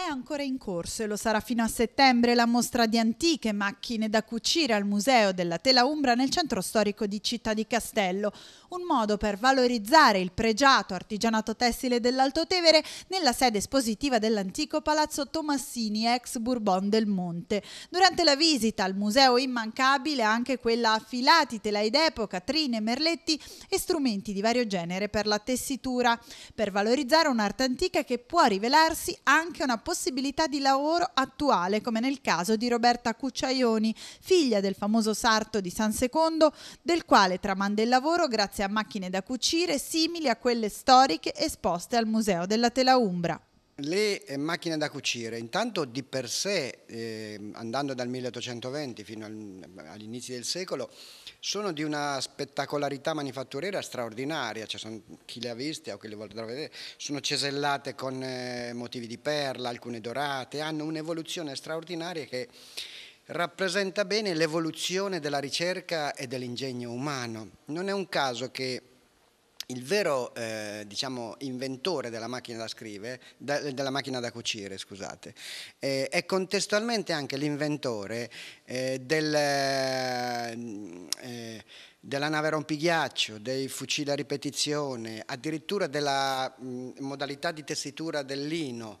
È ancora in corso e lo sarà fino a settembre la mostra di antiche macchine da cucire al Museo della Tela Umbra nel centro storico di Città di Castello, un modo per valorizzare il pregiato artigianato tessile dell'Alto Tevere nella sede espositiva dell'antico Palazzo Tomassini, ex Bourbon del Monte. Durante la visita al museo immancabile anche quella a filati, telai d'epoca, trine, merletti e strumenti di vario genere per la tessitura, per valorizzare un'arte antica che può rivelarsi anche una possibilità di lavoro attuale, come nel caso di Roberta Cucciaioni, figlia del famoso sarto di San Secondo, del quale tramanda il lavoro grazie a macchine da cucire simili a quelle storiche esposte al Museo della Tela Umbra le eh, macchine da cucire, intanto di per sé, eh, andando dal 1820 fino all'inizio del secolo, sono di una spettacolarità manifatturiera straordinaria, cioè sono, chi le ha viste o chi le vuole vedere, sono cesellate con eh, motivi di perla, alcune dorate, hanno un'evoluzione straordinaria che rappresenta bene l'evoluzione della ricerca e dell'ingegno umano. Non è un caso che il vero eh, diciamo, inventore della macchina da, scrivere, da, della macchina da cucire scusate, eh, è contestualmente anche l'inventore eh, del, eh, della nave rompighiaccio, dei fucili a ripetizione, addirittura della mh, mm, modalità di tessitura del lino.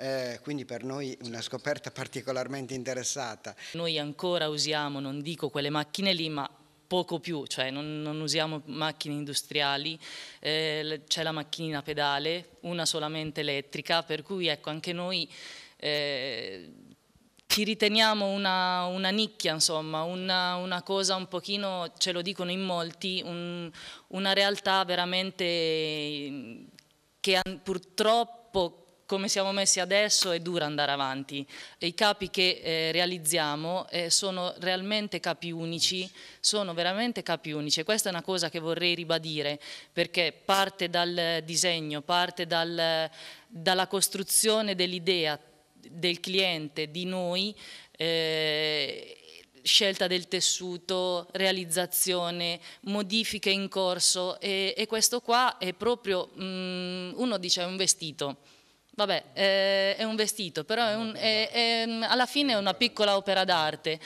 Eh, quindi per noi una scoperta particolarmente interessata. Noi ancora usiamo, non dico quelle macchine lì, ma poco più, cioè non, non usiamo macchine industriali, eh, c'è la macchinina pedale, una solamente elettrica, per cui ecco anche noi eh, ci riteniamo una, una nicchia, insomma, una, una, cosa un pochino, ce lo dicono in molti, un, una realtà veramente che purtroppo come siamo messi adesso è dura andare avanti. I capi che eh, realizziamo eh, sono realmente capi unici, sono veramente capi unici questa è una cosa che vorrei ribadire perché parte dal disegno, parte dal, dalla costruzione dell'idea del cliente, di noi, eh, scelta del tessuto, realizzazione, modifiche in corso e, e questo qua è proprio, mh, mm, uno dice, è un vestito Vabbè, eh, è un vestito, però è un, è, è, alla fine è una piccola opera d'arte.